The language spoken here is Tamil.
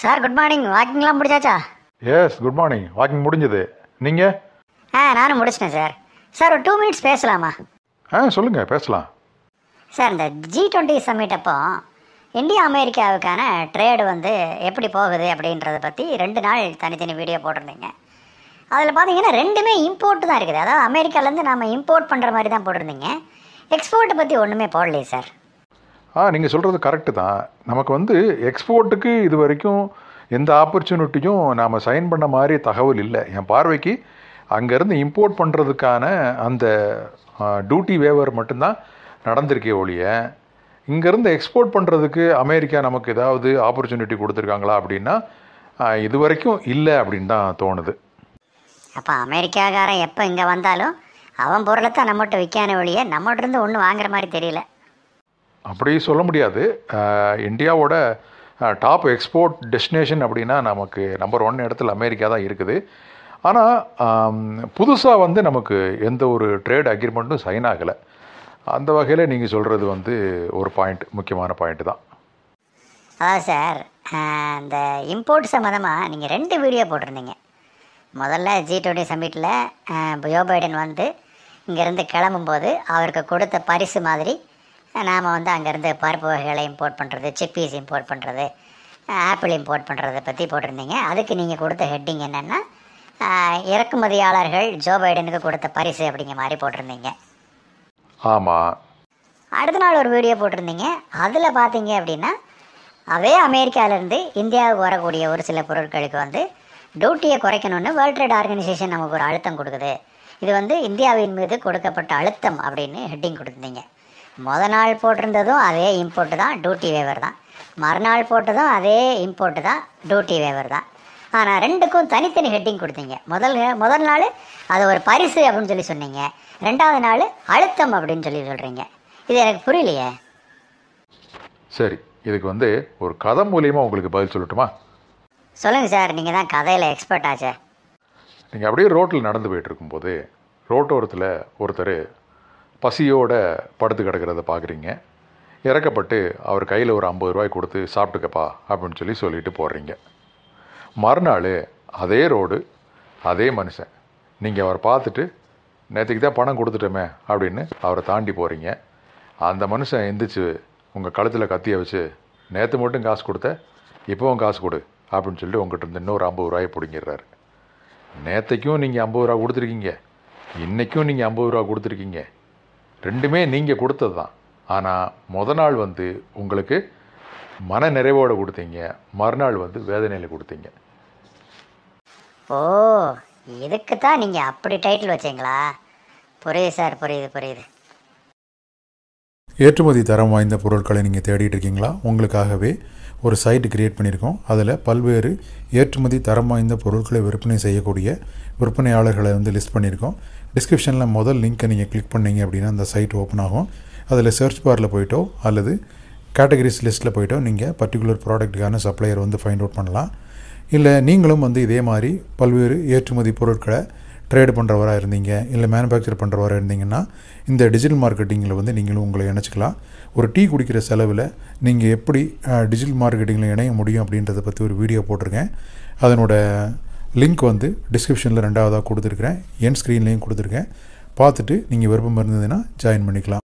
சார் குட் மார்னிங் வாக்கிங்லாம் முடிச்சாச்சா எஸ் குட் மார்னிங் வாக்கிங் முடிஞ்சது நீங்க ஆ நானும் முடிச்சிட்டேன் சார் சார் ஒரு டூ மினிட்ஸ் பேசலாமா ஆ சொல்லுங்கள் பேசலாம் சார் இந்த ஜி டுவெண்ட்டி சம்மிட் அப்போ இந்தியா அமெரிக்காவுக்கான ட்ரேடு வந்து எப்படி போகுது அப்படின்றத பற்றி ரெண்டு நாள் தனித்தனி வீடியோ போட்டிருந்தீங்க அதில் பார்த்தீங்கன்னா ரெண்டுமே இம்போர்ட் தான் இருக்குது அதாவது அமெரிக்காலேருந்து நம்ம இம்போர்ட் பண்ணுற மாதிரி தான் போட்டிருந்தீங்க எக்ஸ்போர்ட்டை பற்றி ஒன்றுமே போடலையே சார் ஆ நீங்கள் சொல்கிறது கரெக்டு தான் நமக்கு வந்து எக்ஸ்போர்ட்டுக்கு இது வரைக்கும் எந்த ஆப்பர்ச்சுனிட்டியும் நாம் சைன் பண்ண மாதிரி தகவல் இல்லை என் பார்வைக்கு அங்கேருந்து இம்போர்ட் பண்ணுறதுக்கான அந்த டியூட்டி வேவர் மட்டும்தான் நடந்திருக்கே ஒழிய இங்கேருந்து எக்ஸ்போர்ட் பண்ணுறதுக்கு அமெரிக்கா நமக்கு ஏதாவது ஆப்பர்ச்சுனிட்டி கொடுத்துருக்காங்களா அப்படின்னா இது வரைக்கும் இல்லை அப்படின்னு தான் தோணுது அப்போ அமெரிக்காக்காரன் எப்போ இங்கே வந்தாலும் அவன் பொருளை தான் நம்மகிட்ட விற்கான ஒழிய நம்மகிட்ட இருந்து ஒன்றும் வாங்குற மாதிரி தெரியல அப்படி சொல்ல முடியாது இந்தியாவோட டாப் எக்ஸ்போர்ட் டெஸ்டினேஷன் அப்படின்னா நமக்கு நம்பர் ஒன் இடத்துல அமெரிக்கா தான் இருக்குது ஆனால் புதுசாக வந்து நமக்கு எந்த ஒரு ட்ரேட் அக்ரிமெண்ட்டும் சைன் ஆகலை அந்த வகையில் நீங்கள் சொல்கிறது வந்து ஒரு பாயிண்ட் முக்கியமான பாயிண்ட் தான் அதான் சார் இந்த இம்போர்ட் சம்மந்தமாக நீங்கள் ரெண்டு வீடியோ போட்டிருந்தீங்க முதல்ல ஜி டுவெண்ட்டி சம்மிட்டில் ஜோ பைடன் வந்து இங்கேருந்து கிளம்பும்போது அவருக்கு கொடுத்த பரிசு மாதிரி நாம் வந்து அங்கேருந்து பருப்பு வகைகளை இம்போர்ட் பண்ணுறது சிப்பீஸ் இம்போர்ட் பண்ணுறது ஆப்பிள் இம்போர்ட் பண்ணுறதை பற்றி போட்டிருந்தீங்க அதுக்கு நீங்கள் கொடுத்த ஹெட்டிங் என்னென்னா இறக்குமதியாளர்கள் ஜோ பைடனுக்கு கொடுத்த பரிசு அப்படிங்கிற மாதிரி போட்டிருந்தீங்க ஆமாம் அடுத்த நாள் ஒரு வீடியோ போட்டிருந்தீங்க அதில் பார்த்தீங்க அப்படின்னா அதே அமெரிக்காவிலேருந்து இந்தியாவுக்கு வரக்கூடிய ஒரு சில பொருட்களுக்கு வந்து டியூட்டியை குறைக்கணும்னு வேர்ல்ட் ட்ரேட் ஆர்கனைசேஷன் நமக்கு ஒரு அழுத்தம் கொடுக்குது இது வந்து இந்தியாவின் மீது கொடுக்கப்பட்ட அழுத்தம் அப்படின்னு ஹெட்டிங் கொடுத்துருந்தீங்க முத நாள் போட்டிருந்ததும் அதே இம்போர்ட்டு தான் டூட்டி வேவர் தான் மறுநாள் போட்டதும் அதே இம்போர்ட்டு தான் டூட்டி வேவர் தான் ஆனால் ரெண்டுக்கும் தனித்தனி ஹெட்டிங் கொடுத்தீங்க முதல் முதல் நாள் அது ஒரு பரிசு அப்படின்னு சொல்லி சொன்னீங்க ரெண்டாவது நாள் அழுத்தம் அப்படின்னு சொல்லி சொல்கிறீங்க இது எனக்கு புரியலையே சரி இதுக்கு வந்து ஒரு கதை மூலியமாக உங்களுக்கு பதில் சொல்லட்டுமா சொல்லுங்கள் சார் நீங்கள் தான் கதையில் எக்ஸ்பர்ட் ஆச்சே நீங்கள் அப்படியே ரோட்டில் நடந்து போயிட்டு இருக்கும்போது ரோட்டோரத்தில் ஒருத்தர் பசியோட படுத்து கிடக்கிறத பார்க்குறீங்க இறக்கப்பட்டு அவர் கையில் ஒரு ஐம்பது ரூபாய் கொடுத்து சாப்பிட்டுக்கப்பா அப்படின்னு சொல்லி சொல்லிட்டு போடுறீங்க மறுநாள் அதே ரோடு அதே மனுஷன் நீங்கள் அவரை பார்த்துட்டு நேற்றுக்கு தான் பணம் கொடுத்துட்டோமே அப்படின்னு அவரை தாண்டி போகிறீங்க அந்த மனுஷன் எந்திரிச்சு உங்கள் கழுத்தில் கத்தியை வச்சு நேற்று மட்டும் காசு கொடுத்த இப்போவும் காசு கொடு அப்படின்னு சொல்லிட்டு உங்கள்கிட்ட இருந்து இன்னொரு ஐம்பது ரூபாயை பிடிங்கிடுறாரு நேற்றைக்கும் நீங்கள் ஐம்பது ரூபா கொடுத்துருக்கீங்க இன்றைக்கும் நீங்கள் ஐம்பது ரூபா கொடுத்துருக்கீங்க ரெண்டுமே நீங்கள் கொடுத்தது தான் ஆனால் முத நாள் வந்து உங்களுக்கு மன நிறைவோடு கொடுத்தீங்க மறுநாள் வந்து வேதனையில் கொடுத்தீங்க ஓ இதுக்கு தான் நீங்கள் அப்படி டைட்டில் வச்சிங்களா புரியுது சார் புரியுது புரியுது ஏற்றுமதி தரம் வாய்ந்த பொருட்களை நீங்கள் தேடிட்டு இருக்கீங்களா உங்களுக்காகவே ஒரு சைட்டு கிரியேட் பண்ணியிருக்கோம் அதில் பல்வேறு ஏற்றுமதி தரம் வாய்ந்த பொருட்களை விற்பனை செய்யக்கூடிய விற்பனையாளர்களை வந்து லிஸ்ட் பண்ணியிருக்கோம் டிஸ்கிரிப்ஷனில் முதல் லிங்க்கை நீங்கள் கிளிக் பண்ணிங்க அப்படின்னா அந்த சைட் ஓப்பன் ஆகும் அதில் சர்ச் பாரில் போயிட்டோ அல்லது கேட்டகரிஸ் லிஸ்ட்டில் போயிட்டோ நீங்கள் பர்டிகுலர் ப்ராடக்ட்டுக்கான சப்ளையர் வந்து ஃபைண்ட் அவுட் பண்ணலாம் இல்லை நீங்களும் வந்து இதே மாதிரி பல்வேறு ஏற்றுமதி பொருட்களை ட்ரேடு பண்ணுறவராக இருந்தீங்க இல்லை மேனுஃபேக்சர் பண்ணுறவராக இருந்தீங்கன்னா இந்த டிஜிட்டல் மார்க்கெட்டிங்கில் வந்து நீங்களும் உங்களை இணைச்சிக்கலாம் ஒரு டீ குடிக்கிற செலவில் நீங்கள் எப்படி டிஜிட்டல் மார்க்கெட்டிங்கில் இணைய முடியும் அப்படின்றத பற்றி ஒரு வீடியோ போட்டிருக்கேன் அதனோட லிங்க் வந்து டிஸ்கிரிப்ஷனில் ரெண்டாவதாக கொடுத்துருக்குறேன் என் ஸ்க்ரீன்லேயும் கொடுத்துருக்கேன் பார்த்துட்டு நீங்கள் விருப்பம் இருந்ததுன்னா ஜாயின் பண்ணிக்கலாம்